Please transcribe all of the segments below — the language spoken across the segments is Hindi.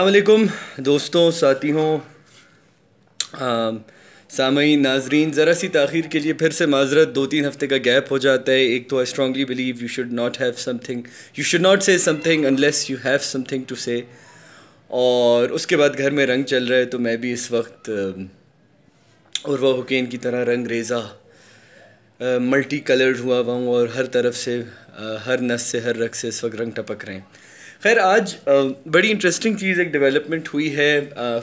अलकुम दोस्तों साथियों सामयी नाजरीन ज़रा सी तखीर के लिए फिर से माजरत दो तीन हफ्ते का गैप हो जाता है एक तो I strongly believe you should not have something you should not say something unless you have something to say और उसके बाद घर में रंग चल रहा है तो मैं भी इस वक्त वह हुकैन की तरह रंग रेज़ा मल्टी कलर्ड हुआ हुआ हूँ और हर तरफ से हर नस से हर रंग से इस वक्त रंग टपक रहे हैं खैर आज बड़ी इंटरेस्टिंग चीज़ एक डेवलपमेंट हुई है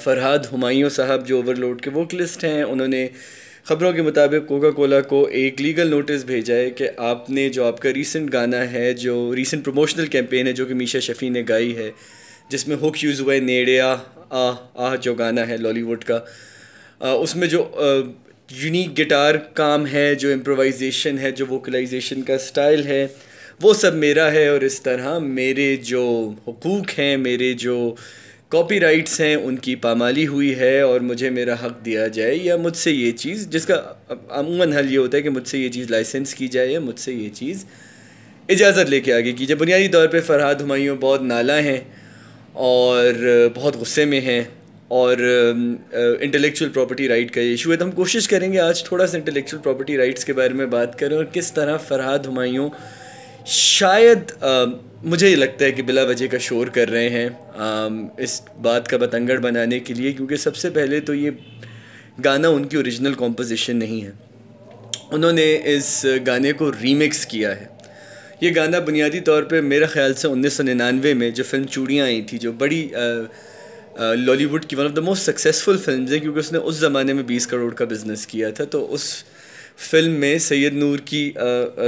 फरहाद हमायों साहब जो ओवरलोड के वोकलिस्ट हैं उन्होंने ख़बरों के मुताबिक कोका कोला को एक लीगल नोटिस भेजा है कि आपने जो आपका रीसेंट गाना है जो रीसेंट प्रमोशनल कैंपेन है जो कि मीशा शफ़ी ने गाई है जिसमें हुक यूज़ हुआ है नेड़िया आ आ जो गाना है लॉलीवुड का आ, उसमें जो यूनिक गिटार काम है जो इम्प्रोवाइजेशन है जो वोकलाइजेशन का स्टाइल है वो सब मेरा है और इस तरह मेरे जो हकूक़ हैं मेरे जो राइट्स हैं उनकी पामाली हुई है और मुझे मेरा हक दिया जाए या मुझसे ये चीज़ जिसका अमूमन हल ये होता है कि मुझसे ये चीज़ लाइसेंस की जाए या मुझसे ये चीज़ इजाज़त लेके आगे की जाए बुनियादी तौर पे फरहाद हमायूँ बहुत नाला हैं और बहुत गुस्से में हैं और इंटेलेक्चुअल प्रॉपर्टी राइट का इशू है तो हम कोशिश करेंगे आज थोड़ा सा इंटेलेक्चुअल प्रॉपर्टी राइट्स के बारे में बात करें और किस तरह फरहाद हमायूँ शायद आ, मुझे ये लगता है कि बिला वजह का शोर कर रहे हैं आ, इस बात का बतंगड़ बनाने के लिए क्योंकि सबसे पहले तो ये गाना उनकी ओरिजिनल कॉम्पोजिशन नहीं है उन्होंने इस गाने को रीमिक्स किया है ये गाना बुनियादी तौर पे मेरे ख्याल से उन्नीस में जो फिल्म चूड़ियाँ आई थी जो बड़ी लॉलीवुड की one of the most successful film है क्योंकि उसने उस ज़माने में बीस करोड़ का बिज़नेस किया था तो उस फिल्म में सैयद नूर की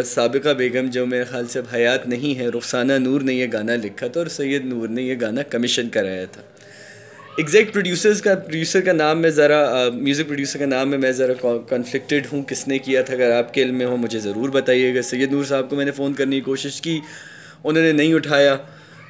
सबका बेगम जो मेरे ख्याल से अब हयात नहीं है रुखसाना नूर ने यह गाना लिखा था और सैयद नूर ने यह गाना कमीशन कराया था एग्जैक्ट प्रोड्यूसर्स का प्रोड्यूसर का नाम मैं ज़रा म्यूज़िक प्रोड्यूसर का नाम है मैं ज़रा कॉन्फ्लिक्टेड हूँ किसने किया था अगर आपके इल में हो मुझे ज़रूर बताइएगा सैयद नूर साहब को मैंने फ़ोन करने की कोशिश की उन्होंने नहीं उठाया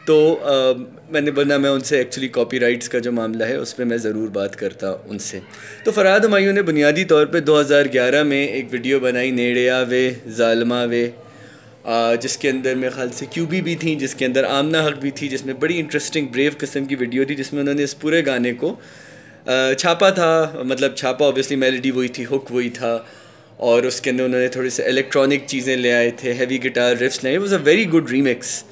तो आ, मैंने बोला मैं उनसे एक्चुअली कॉपीराइट्स का जो मामला है उस पर मैं ज़रूर बात करता उनसे तो फ़राद हमायूँ ने बुनियादी तौर पे 2011 में एक वीडियो बनाई नेड़िया वे जालमा वे आ, जिसके अंदर मेरे ख्याल से क्यूबी भी थी जिसके अंदर आमना हक भी थी जिसमें बड़ी इंटरेस्टिंग ब्रेव कस्म की वीडियो थी जिसमें उन्होंने इस पूरे गाने को आ, छापा था मतलब छापा ओबियसली मेलोडी वही थी हुक वही था और उसके अंदर उन्होंने थोड़े से इलेक्ट्रॉनिक चीज़ें ले आए थे हैवी गिटार रिफ्स लाए was a very good remix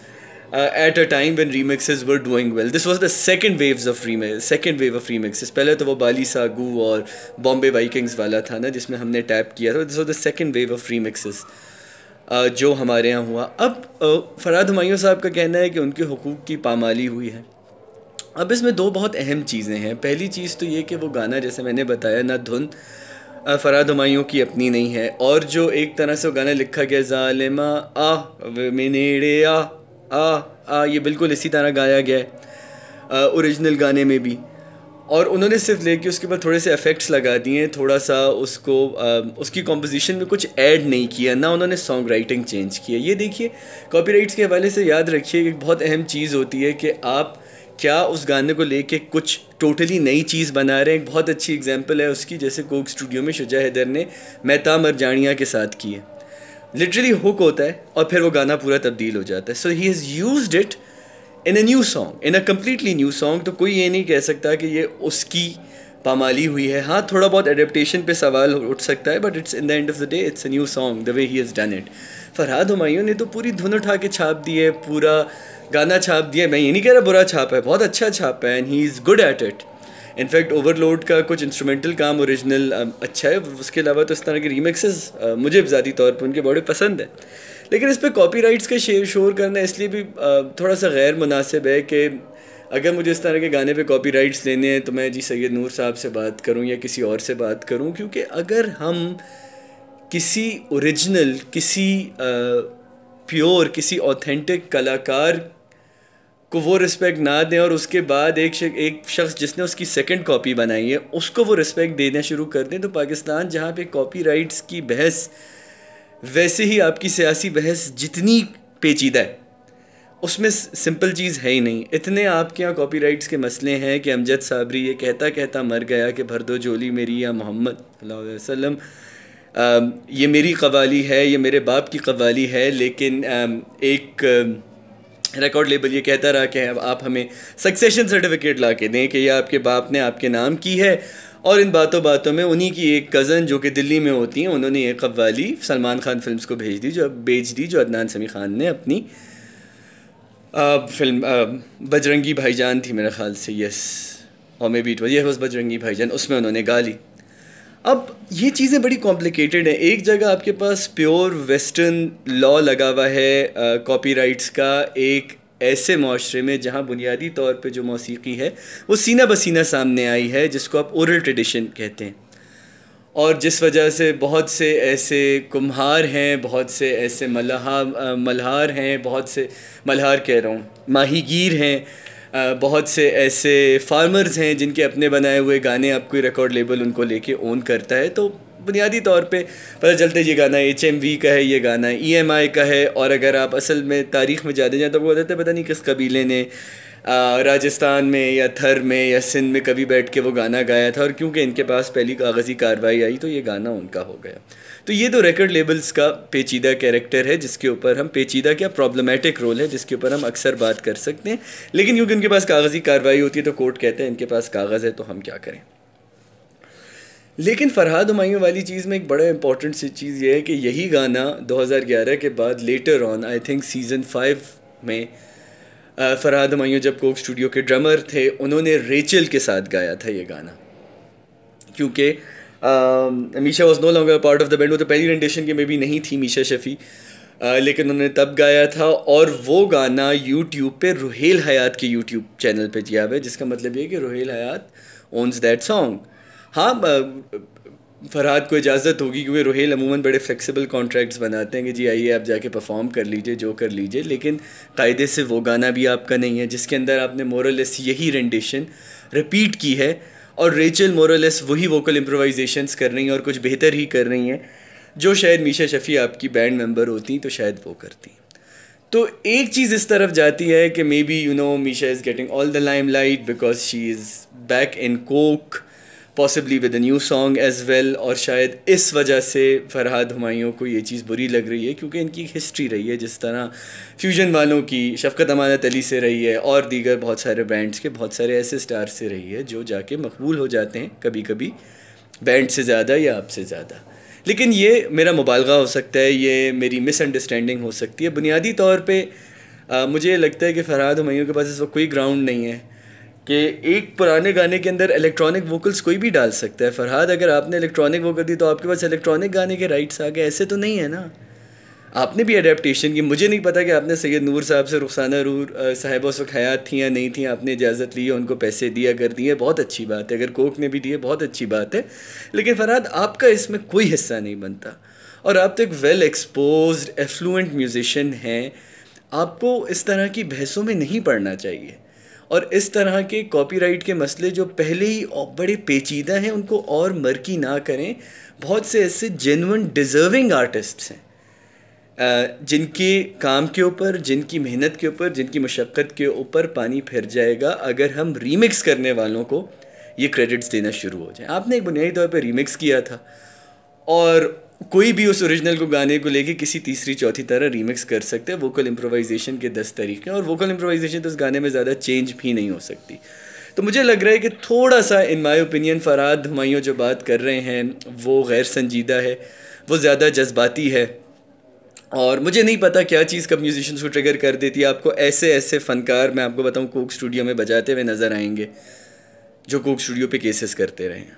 uh, at a time when remixes were doing well. This was the second waves of remix, second wave of remixes. पहले तो वो बाली सागू और बॉम्बे वाइकिंग्स वाला था ना जिसमें हमने टैप किया था this was the second wave of remixes जो हमारे यहाँ हुआ अब uh, फराद हमायों साहब का कहना है कि उनके हकूक़ की पामाली हुई है अब इसमें दो बहुत अहम चीज़ें हैं पहली चीज़ तो ये कि वो गाना जैसे मैंने बताया ना धुन uh, फ़राद हमायूँ की अपनी नहीं है और जो एक तरह से वो गाना लिखा गया ज़ालिमा आ मेनेड़े आ आ आ ये बिल्कुल इसी तरह गाया गया है ओरिजिनल गाने में भी और उन्होंने सिर्फ लेके उसके ऊपर थोड़े से इफ़ेक्ट्स लगा दिए थोड़ा सा उसको आ, उसकी कॉम्पोजिशन में कुछ ऐड नहीं किया ना उन्होंने सॉन्ग राइटिंग चेंज किया ये देखिए कॉपीराइट्स के हवाले से याद रखिए एक बहुत अहम चीज़ होती है कि आप क्या उस गाने को लेके कुछ टोटली नई चीज़ बना रहे हैं एक बहुत अच्छी एग्जांपल है उसकी जैसे कोक स्टूडियो में शुजा हैदर ने मेहता जानिया के साथ की है लिटरली हुक होता है और फिर वो गाना पूरा तब्दील हो जाता है so he has use it in a new song in a completely new song तो कोई ये नहीं कह सकता कि ये उसकी पामाली हुई है हाँ थोड़ा बहुत एडेप्टेशन पे सवाल उठ सकता है but it's in the end of the day it's a new song the way he has done it Farhad Humayun ने तो पूरी धुन उठा के छाप दी है पूरा गाना छाप दिया मैं ये नहीं कह रहा बुरा छाप है बहुत अच्छा छाप है and he is good at it in fact Overload का कुछ इंस्ट्रूमेंटल काम ओरिजिनल अच्छा है उसके अलावा तो इस तरह के रीमिक्सेस मुझे ज़ाती तौर पर उनके बड़े पसंद हैं लेकिन इस पर राइट्स का शेर शोर करना इसलिए भी थोड़ा सा गैर मुनासिब है कि अगर मुझे इस तरह के गाने पे राइट्स लेने हैं तो मैं जी सैद नूर साहब से बात करूं या किसी और से बात करूं क्योंकि अगर हम किसी ओरिजिनल किसी आ, प्योर किसी ऑथेंटिक कलाकार को वो रिस्पेक्ट ना दें और उसके बाद एक शक, एक शख्स जिसने उसकी सेकंड कॉपी बनाई है उसको वो रिस्पेक्ट देना शुरू कर दें तो पाकिस्तान जहाँ पे कॉपी राइट्स की बहस वैसे ही आपकी सियासी बहस जितनी पेचीदा है उसमें सिंपल चीज़ है ही नहीं इतने आपके यहाँ कॉपी राइट्स के मसले हैं कि अमजद साबरी ये कहता कहता मर गया कि भर दो जोली मेरी या मोहम्मद वसम ये मेरी कवाली है ये मेरे बाप की कवाली है लेकिन आ, एक आ, रिकॉर्ड लेबल ये कहता रहा कि आप हमें सक्सेशन सर्टिफिकेट ला के दें कि यह आपके बाप ने आपके नाम की है और इन बातों बातों में उन्हीं की एक कज़न जो कि दिल्ली में होती हैं उन्होंने एक कव्वाली सलमान खान फिल्म्स को भेज दी जो अब बेच दी जो अदनान समी खान ने अपनी आ, फिल्म आ, बजरंगी भाईजान थी मेरे ख्याल से यस और मे बीट वजह बजरंगी भाईजान उसमें उन्होंने गाली अब ये चीज़ें बड़ी कॉम्प्लिकेटेड हैं एक जगह आपके पास प्योर वेस्टर्न लॉ लगा हुआ है राइट्स का एक ऐसे माशरे में जहाँ बुनियादी तौर पे जो मौसीकी है वो सीना बसीना सामने आई है जिसको आप ओरल ट्रेडिशन कहते हैं और जिस वजह से बहुत से ऐसे कुम्हार हैं बहुत से ऐसे मलहा मल्हार हैं बहुत से मल्हार कह रहा हूँ माहीगीर हैं बहुत से ऐसे फार्मर्स हैं जिनके अपने बनाए हुए गाने अब कोई रिकॉर्ड लेबल उनको लेके ओन करता है तो बुनियादी तौर पे पता चलता है ये गाना एच एम वी का है ये गाना ई एम आई का है और अगर आप असल में तारीख़ में जाते जाए तो वो बताते पता नहीं किस कबीले ने राजस्थान में या थर में या सिंध में कभी बैठ के वो गाना गाया था और क्योंकि इनके पास पहली कागज़ी कार्रवाई आई तो ये गाना उनका हो गया तो ये तो रिकॉर्ड लेबल्स का पेचीदा कैरेक्टर है जिसके ऊपर हम पेचीदा क्या प्रॉब्लमेटिक रोल है जिसके ऊपर हम अक्सर बात कर सकते हैं लेकिन क्योंकि उनके पास कागज़ी कार्रवाई होती है तो कोर्ट कहते हैं इनके पास कागज़ है तो हम क्या करें लेकिन फरहाद हमायूं वाली चीज़ में एक बड़ा इंपॉर्टेंट सी चीज़ ये है कि यही गाना 2011 के बाद later on I think season five में फरहाद हमायूं जब कोक स्टूडियो के ड्रमर थे उन्होंने रेचल के साथ गाया था ये गाना क्योंकि Meesha was no longer part of the band वो तो पहली रेंडेशन के में भी नहीं थी मीशा शफ़ी लेकिन उन्होंने तब गाया था और वो गाना यूट्यूब पे रोहेल हयात के यूट्यूब चैनल पे दिया हुआ है जिसका मतलब ये कि Rohail Hyatt owns that song हाँ फरहाद को इजाज़त होगी क्योंकि रोहेल अमूमन बड़े फ्लेक्सिबल कॉन्ट्रैक्ट्स बनाते हैं कि जी आइए आप जाके परफॉर्म कर लीजिए जो कर लीजिए लेकिन कायदे से वो गाना भी आपका नहीं है जिसके अंदर आपने मोरलेस यही रेंडिशन रिपीट की है और रेचल मोरलेस वही वोकल इम्प्रोवाइजेशन कर रही हैं और कुछ बेहतर ही कर रही हैं जो शायद मीशा शफ़ी आपकी बैंड मेम्बर होती तो शायद वो करती तो एक चीज़ इस तरफ जाती है कि maybe you know Meesha is getting all the limelight because she is back in Coke possibly with a new song as well और शायद इस वजह से फरहाद हमायों को ये चीज़ बुरी लग रही है क्योंकि इनकी हिस्ट्री रही है जिस तरह फ्यूजन वालों की शफकत अमानत अली से रही है और दीगर बहुत सारे बैंड्स के बहुत सारे ऐसे स्टार से रही है जो जाके मकबूल हो जाते हैं कभी कभी बैंड से ज़्यादा या आपसे ज़्यादा लेकिन ये मेरा मुबालगा हो सकता है ये मेरी मिसअंडरस्टैंडिंग हो सकती है बुनियादी तौर पर मुझे लगता है कि फरहाद हमायों के पास इस वक्त कोई ग्राउंड नहीं है कि एक पुराने गाने के अंदर इलेक्ट्रॉनिक वोकल्स कोई भी डाल सकता है फरहाद अगर आपने इलेक्ट्रॉनिक वोकल दी तो आपके पास इलेक्ट्रॉनिक गाने के राइट्स आ गए ऐसे तो नहीं है ना आपने भी अडेप्टशन की मुझे नहीं पता कि आपने सैयद नूर साहब से रुखसाना रूर साहब उस वक्त हयात थी या नहीं थी आपने इजाज़त ली उनको पैसे दिया कर दिए बहुत अच्छी बात है अगर कोक ने भी दिए बहुत अच्छी बात है लेकिन फरहाद आपका इसमें कोई हिस्सा नहीं बनता और आप तो एक वेल एक्सपोज एफ्लुएंट म्यूजिशन हैं आपको इस तरह की बहसों में नहीं पढ़ना चाहिए और इस तरह के कॉपीराइट के मसले जो पहले ही बड़े पेचीदा हैं उनको और मरकी ना करें बहुत से ऐसे जेनवन डिज़र्विंग आर्टिस्ट्स हैं जिनके काम के ऊपर जिनकी मेहनत के ऊपर जिनकी मशक्क़त के ऊपर पानी फिर जाएगा अगर हम रीमिक्स करने वालों को ये क्रेडिट्स देना शुरू हो जाए आपने एक बुनियादी तौर पर रीमिक्स किया था और कोई भी उस ओरिजिनल को गाने को लेके किसी तीसरी चौथी तरह रीमिक्स कर सकते हैं वोकल इम्प्रोवाइजेशन के दस तरीके और वोकल इम्प्रोवाइजेशन तो उस गाने में ज़्यादा चेंज भी नहीं हो सकती तो मुझे लग रहा है कि थोड़ा सा इन माई ओपिनियन फराद हमायों जो बात कर रहे हैं वो गैर संजीदा है वो ज़्यादा जज्बाती है और मुझे नहीं पता क्या चीज़ कब म्यूज़िशंस को ट्रिगर कर देती है आपको ऐसे ऐसे फ़नकार मैं आपको बताऊँ कोक स्टूडियो में बजाते हुए नज़र आएंगे जो कोक स्टूडियो पे केसेस करते रहे हैं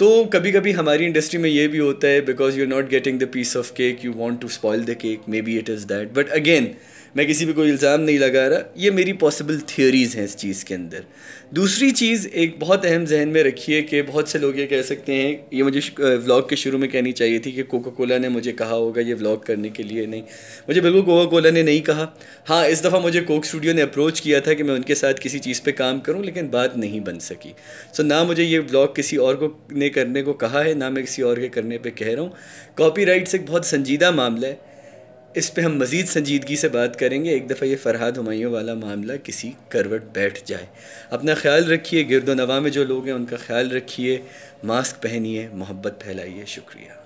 तो कभी कभी हमारी इंडस्ट्री में ये भी होता है because you are not getting the piece of cake you want to spoil the cake maybe it is that but again मैं किसी पे कोई इल्ज़ाम नहीं लगा रहा ये मेरी पॉसिबल थियोरीज़ हैं इस चीज़ के अंदर दूसरी चीज़ एक बहुत अहम जहन में रखिए कि बहुत से लोग ये कह सकते हैं ये मुझे व्लॉग के शुरू में कहनी चाहिए थी कि कोका कोला ने मुझे कहा होगा ये व्लॉग करने के लिए नहीं मुझे बिल्कुल कोका कोला ने नहीं कहा हाँ इस दफ़ा मुझे कोक स्टूडियो ने अप्रोच किया था कि मैं उनके साथ किसी चीज़ पर काम करूँ लेकिन बात नहीं बन सकी सो ना मुझे ये व्लॉग किसी और को ने करने को कहा है ना मैं किसी और के करने पर कह रहा हूँ कॉपी एक बहुत संजीदा मामला है इस पे हम मज़ीद संजीदगी से बात करेंगे एक दफ़ा ये फ़रहाद हमायों वाला मामला किसी करवट बैठ जाए अपना ख्याल रखिए गिरदो नवा में जो लोग हैं उनका ख्याल रखिए मास्क पहनिए मोहब्बत फैलाइए शुक्रिया